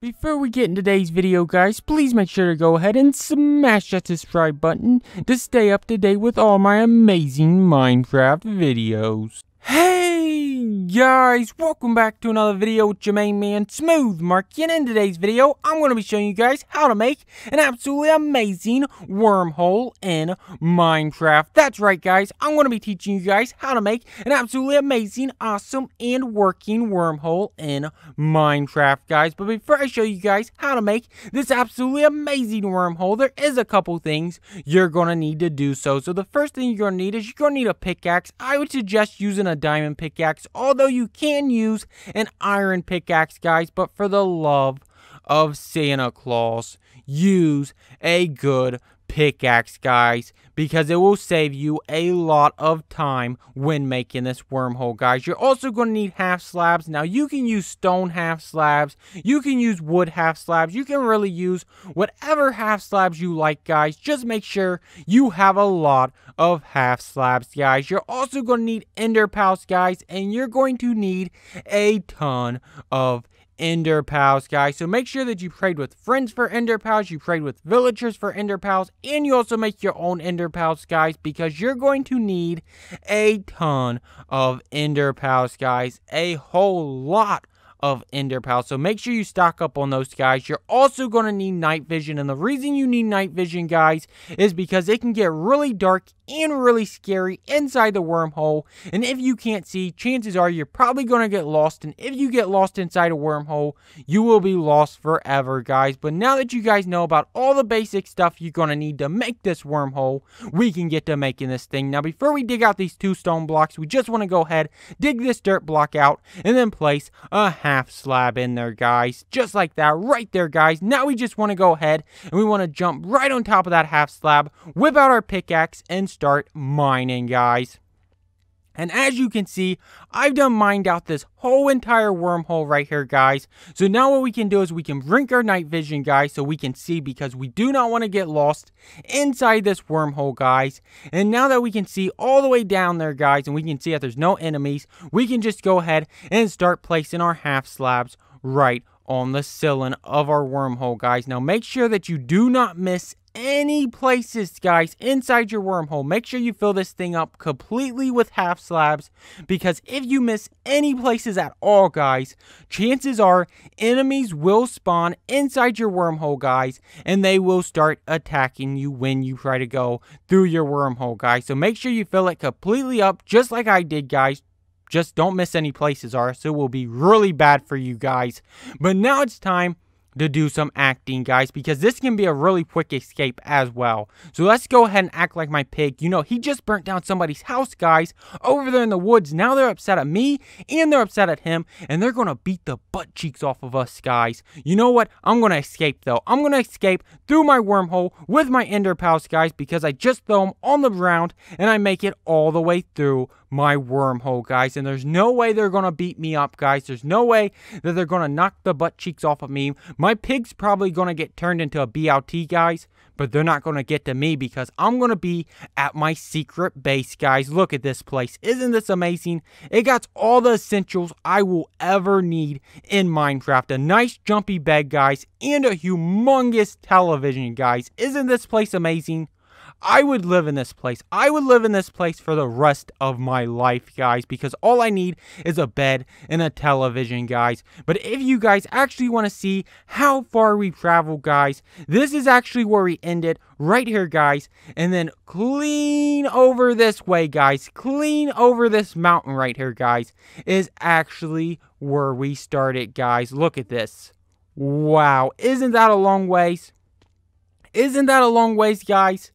Before we get in today's video guys, please make sure to go ahead and smash that subscribe button to stay up to date with all my amazing Minecraft videos guys, welcome back to another video with Jermaine Man Smooth Marky, and in today's video, I'm going to be showing you guys how to make an absolutely amazing wormhole in Minecraft. That's right guys, I'm going to be teaching you guys how to make an absolutely amazing, awesome, and working wormhole in Minecraft guys. But before I show you guys how to make this absolutely amazing wormhole, there is a couple things you're going to need to do so. So the first thing you're going to need is you're going to need a pickaxe. I would suggest using a diamond pickaxe all although you can use an iron pickaxe, guys, but for the love of Santa Claus, use a good pickaxe, guys, because it will save you a lot of time when making this wormhole, guys. You're also going to need half slabs. Now, you can use stone half slabs. You can use wood half slabs. You can really use whatever half slabs you like, guys. Just make sure you have a lot of half slabs, guys. You're also going to need ender pals, guys, and you're going to need a ton of Ender Pals, guys. So make sure that you prayed with friends for Ender Pals, you prayed with villagers for Ender Pals, and you also make your own Ender Pals, guys, because you're going to need a ton of Ender Pals, guys. A whole lot of Enderpal. So make sure you stock up on those guys. You're also going to need night vision. And the reason you need night vision, guys, is because it can get really dark and really scary inside the wormhole. And if you can't see, chances are you're probably going to get lost. And if you get lost inside a wormhole, you will be lost forever, guys. But now that you guys know about all the basic stuff you're going to need to make this wormhole, we can get to making this thing. Now, before we dig out these two stone blocks, we just want to go ahead, dig this dirt block out, and then place a half slab in there, guys. Just like that, right there, guys. Now we just want to go ahead and we want to jump right on top of that half slab, whip out our pickaxe, and start mining, guys. And as you can see, I've done mined out this whole entire wormhole right here, guys. So now what we can do is we can brink our night vision, guys, so we can see because we do not want to get lost inside this wormhole, guys. And now that we can see all the way down there, guys, and we can see that there's no enemies, we can just go ahead and start placing our half slabs right on the ceiling of our wormhole, guys. Now, make sure that you do not miss any places, guys, inside your wormhole. Make sure you fill this thing up completely with half slabs because if you miss any places at all, guys, chances are enemies will spawn inside your wormhole, guys, and they will start attacking you when you try to go through your wormhole, guys. So make sure you fill it completely up just like I did, guys just don't miss any places, or else it will be really bad for you guys. But now it's time to do some acting, guys, because this can be a really quick escape as well. So let's go ahead and act like my pig. You know, he just burnt down somebody's house, guys, over there in the woods. Now they're upset at me, and they're upset at him, and they're going to beat the butt cheeks off of us, guys. You know what? I'm going to escape, though. I'm going to escape through my wormhole with my ender pals, guys, because I just throw them on the ground, and I make it all the way through my wormhole, guys. And there's no way they're going to beat me up, guys. There's no way that they're going to knock the butt cheeks off of me. My pig's probably going to get turned into a BLT, guys. But they're not going to get to me because I'm going to be at my secret base, guys. Look at this place. Isn't this amazing? It got all the essentials I will ever need in Minecraft. A nice jumpy bed, guys. And a humongous television, guys. Isn't this place amazing? I would live in this place. I would live in this place for the rest of my life, guys, because all I need is a bed and a television, guys. But if you guys actually want to see how far we travel, guys, this is actually where we ended, right here, guys. And then clean over this way, guys, clean over this mountain right here, guys, is actually where we started, guys. Look at this. Wow, isn't that a long ways? Isn't that a long ways, guys?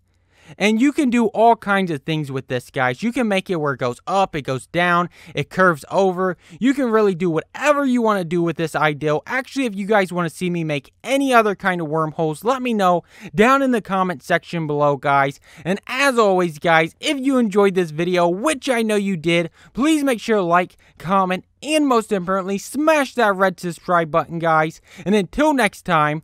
And you can do all kinds of things with this, guys. You can make it where it goes up, it goes down, it curves over. You can really do whatever you want to do with this ideal. Actually, if you guys want to see me make any other kind of wormholes, let me know down in the comment section below, guys. And as always, guys, if you enjoyed this video, which I know you did, please make sure to like, comment, and most importantly, smash that red subscribe button, guys. And until next time,